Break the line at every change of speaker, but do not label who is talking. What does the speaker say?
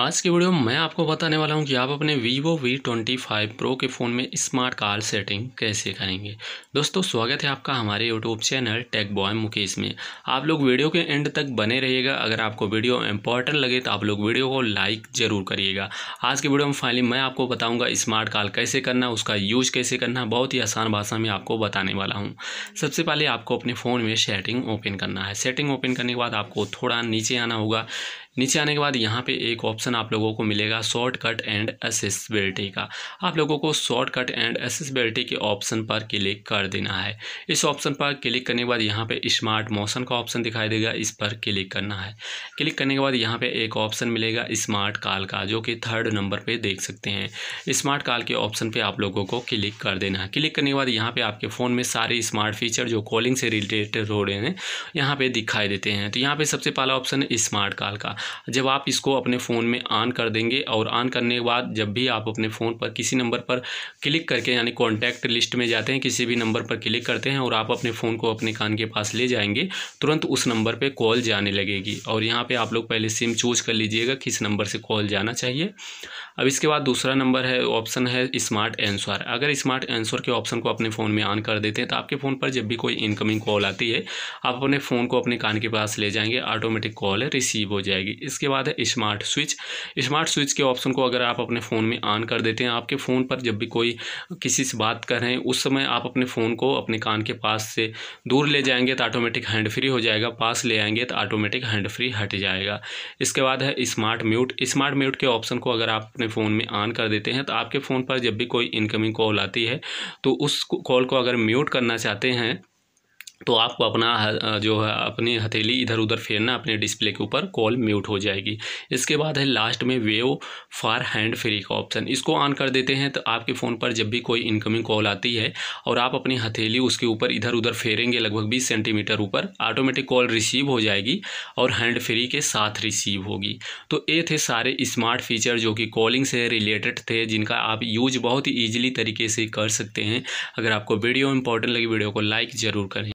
आज की वीडियो में मैं आपको बताने वाला हूं कि आप अपने Vivo V25 Pro के फ़ोन में स्मार्ट कार सेटिंग कैसे करेंगे दोस्तों स्वागत है आपका हमारे YouTube channel tech boy Mukesh में आप लोग वीडियो के एंड तक बने रहिएगा अगर आपको वीडियो इंपॉर्टेंट लगे तो आप लोग वीडियो को लाइक ज़रूर करिएगा आज की वीडियो में फाइनली मैं आपको बताऊँगा स्मार्ट कार कैसे करना उसका यूज कैसे करना बहुत ही आसान भाषा में आपको बताने वाला हूँ सबसे पहले आपको अपने फ़ोन में सेटिंग ओपन करना है सेटिंग ओपन करने के बाद आपको थोड़ा नीचे आना होगा नीचे आने के बाद यहाँ पे एक ऑप्शन आप लोगों को मिलेगा शॉर्ट कट एंड असेसबिलिटी का आप लोगों को शॉर्ट कट एंड असेसबिलिटी के ऑप्शन पर क्लिक कर देना है इस ऑप्शन पर क्लिक करने के बाद यहाँ पे स्मार्ट मोशन का ऑप्शन दिखाई देगा इस पर क्लिक करना है क्लिक करने के बाद यहाँ पे एक ऑप्शन मिलेगा स्मार्ट कॉल का जो कि थर्ड नंबर पर देख सकते हैं स्मार्ट कॉल के ऑप्शन पर आप लोगों को क्लिक कर देना है क्लिक करने के बाद यहाँ पर आपके फ़ोन में सारे स्मार्ट फीचर जो कॉलिंग से रिलेटेड हो रहे हैं यहाँ पर दिखाई देते हैं तो यहाँ पर सबसे पहला ऑप्शन है स्मार्ट कॉल का जब आप इसको अपने फ़ोन में ऑन कर देंगे और ऑन करने के बाद जब भी आप अपने फ़ोन पर किसी नंबर पर क्लिक करके यानी कॉन्टैक्ट लिस्ट में जाते हैं किसी भी नंबर पर क्लिक करते हैं और आप अपने फ़ोन को अपने कान के पास ले जाएंगे तुरंत उस नंबर पर कॉल जाने लगेगी और यहाँ पर आप लोग पहले सिम चूज़ कर लीजिएगा किस नंबर से कॉल जाना चाहिए अब इसके बाद दूसरा नंबर है ऑप्शन है स्मार्ट एंसर अगर स्मार्ट एंसर के ऑप्शन को अपने फ़ोन में ऑन कर देते हैं तो आपके फ़ोन पर जब भी कोई इनकमिंग कॉल आती है आप अपने फ़ोन को अपने कान के पास ले जाएंगे ऑटोमेटिक कॉल रिसीव हो जाएगी इसके बाद है स्मार्ट स्विच स्मार्ट स्विच के ऑप्शन को अगर आप अपने फ़ोन में ऑन कर देते हैं आपके फ़ोन पर जब भी कोई किसी से बात कर रहे हैं उस समय आप अपने फ़ोन को अपने कान के पास से दूर ले जाएंगे तो ऑटोमेटिक हैंड फ्री हो जाएगा पास ले आएंगे तो ऑटोमेटिक हैंड फ्री हट जाएगा इसके बाद है स्मार्ट म्यूट स्मार्ट म्यूट के ऑप्शन को अगर आप अपने अपने फ़ोन में ऑन कर देते हैं तो आपके फ़ोन पर जब भी कोई इनकमिंग कॉल आती है तो उस कॉल को अगर म्यूट करना चाहते हैं तो आपको अपना जो है अपनी हथेली इधर उधर फेरना अपने डिस्प्ले के ऊपर कॉल म्यूट हो जाएगी इसके बाद है लास्ट में वेव फार हैंड फ्री का ऑप्शन इसको ऑन कर देते हैं तो आपके फ़ोन पर जब भी कोई इनकमिंग कॉल आती है और आप अपनी हथेली उसके ऊपर इधर उधर फेरेंगे लगभग बीस सेंटीमीटर ऊपर ऑटोमेटिक कॉल रिसीव हो जाएगी और हैंड फ्री के साथ रिसीव होगी तो ये थे सारे स्मार्ट फीचर जो कि कॉलिंग से रिलेटेड थे जिनका आप यूज बहुत ही ईजिली तरीके से कर सकते हैं अगर आपको वीडियो इंपॉर्टेंट लगी वीडियो को लाइक ज़रूर करें